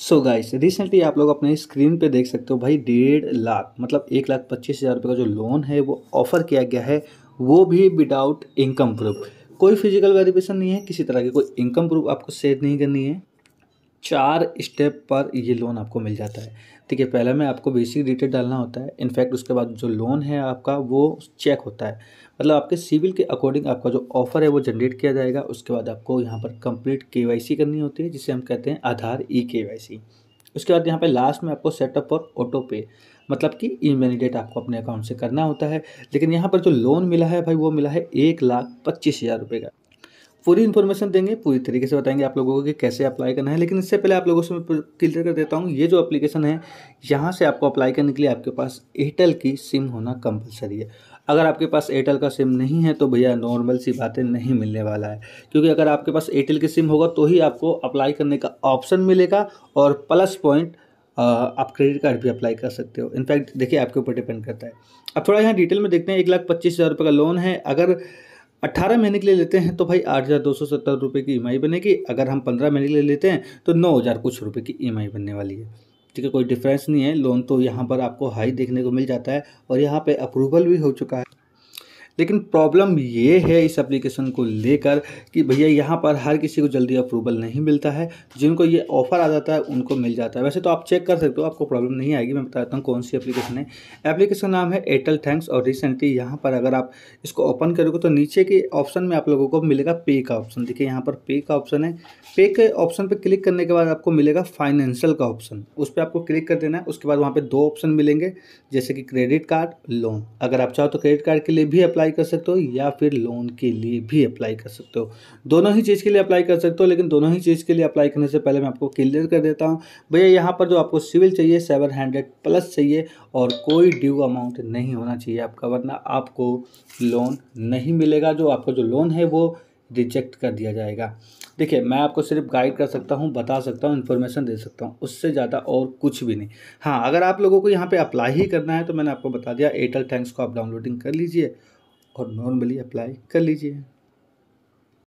so guys recently आप लोग अपने स्क्रीन पे देख सकते हो भाई डेढ़ लाख मतलब एक लाख पच्चीस हज़ार रुपये का जो लोन है वो ऑफ़र किया गया है वो भी विदाउट इनकम प्रूफ कोई फिजिकल वेरिफिकेशन नहीं है किसी तरह की कोई इनकम प्रूफ आपको सेट नहीं करनी है चार स्टेप पर ये लोन आपको मिल जाता है ठीक है पहले में आपको बेसिक डिटेल डालना होता है इनफैक्ट उसके बाद जो लोन है आपका वो चेक होता है मतलब आपके सिविल के अकॉर्डिंग आपका जो ऑफ़र है वो जनरेट किया जाएगा उसके बाद आपको यहाँ पर कंप्लीट के करनी होती है जिसे हम कहते हैं आधार ई के उसके बाद यहाँ पर लास्ट में आपको सेटअप और ऑटो पे मतलब कि इमीडिएट आपको अपने अकाउंट से करना होता है लेकिन यहाँ पर जो लोन मिला है भाई वो मिला है एक लाख पच्चीस हज़ार रुपये का पूरी इन्फॉर्मेशन देंगे पूरी तरीके से बताएंगे आप लोगों को कि कैसे अप्लाई करना है लेकिन इससे पहले आप लोगों से मैं क्लियर कर देता हूँ ये जो एप्लीकेशन है यहाँ से आपको अप्लाई करने के लिए आपके पास एयरटेल की सिम होना कंपलसरी है अगर आपके पास एयरटेल का सिम नहीं है तो भैया नॉर्मल सी बातें नहीं मिलने वाला है क्योंकि अगर आपके पास एयरटेल की सिम होगा तो ही आपको अप्लाई करने का ऑप्शन मिलेगा और प्लस पॉइंट आप क्रेडिट कार्ड भी अप्लाई कर सकते हो इनफैक्ट देखिए आपके ऊपर डिपेंड करता है अब थोड़ा यहाँ डिटेल में देखते हैं एक लाख पच्चीस हज़ार रुपये का लोन है अगर अट्ठारह महीने के लिए लेते हैं तो भाई आठ हज़ार दो सौ सत्तर रुपये की ई e बनेगी अगर हम पंद्रह महीने के लिए लेते हैं तो नौ हज़ार कुछ रुपये की ई e बनने वाली है ठीक है कोई डिफरेंस नहीं है लोन तो यहाँ पर आपको हाई देखने को मिल जाता है और यहाँ पे अप्रूवल भी हो चुका है लेकिन प्रॉब्लम ये है इस एप्लीकेशन को लेकर कि भैया यहाँ पर हर किसी को जल्दी अप्रूवल नहीं मिलता है जिनको ये ऑफर आ जाता है उनको मिल जाता है वैसे तो आप चेक कर सकते हो आपको प्रॉब्लम नहीं आएगी मैं बताता हूँ कौन सी एप्लीकेशन है एप्लीकेशन नाम है एयरटेल थैंक्स और रिसेंटली यहाँ पर अगर आप इसको ओपन करोगे तो नीचे के ऑप्शन में आप लोगों को मिलेगा पे का ऑप्शन देखिए यहाँ पर पे का ऑप्शन है पे के ऑप्शन पर क्लिक करने के बाद आपको मिलेगा फाइनेंशियल का ऑप्शन उस पर आपको क्लिक कर देना है उसके बाद वहाँ पर दो ऑप्शन मिलेंगे जैसे कि क्रेडिट कार्ड लोन अगर आप चाहो तो क्रेडिट कार्ड के लिए भी अप्लाई अप्लाई कर सकते हो या फिर लोन के लिए भी अप्लाई कर सकते हो दोनों ही चीज़ के लिए अप्लाई कर सकते हो लेकिन दोनों ही चीज़ के लिए अप्लाई करने से पहले मैं आपको क्लियर कर देता हूँ भैया यहाँ पर जो आपको सिविल चाहिए सेवन हंड्रेड प्लस चाहिए और कोई ड्यू अमाउंट नहीं होना चाहिए आपका वरना आपको लोन नहीं मिलेगा जो आपका जो लोन है वो रिजेक्ट कर दिया जाएगा देखिए मैं आपको सिर्फ गाइड कर सकता हूँ बता सकता हूँ इन्फॉर्मेशन दे सकता हूँ उससे ज़्यादा और कुछ भी नहीं हाँ अगर आप लोगों को यहाँ पे अप्लाई ही करना है तो मैंने आपको बता दिया एयरटेल थैंक्स को आप डाउनलोडिंग कर लीजिए और नॉर्मली अप्लाई कर लीजिए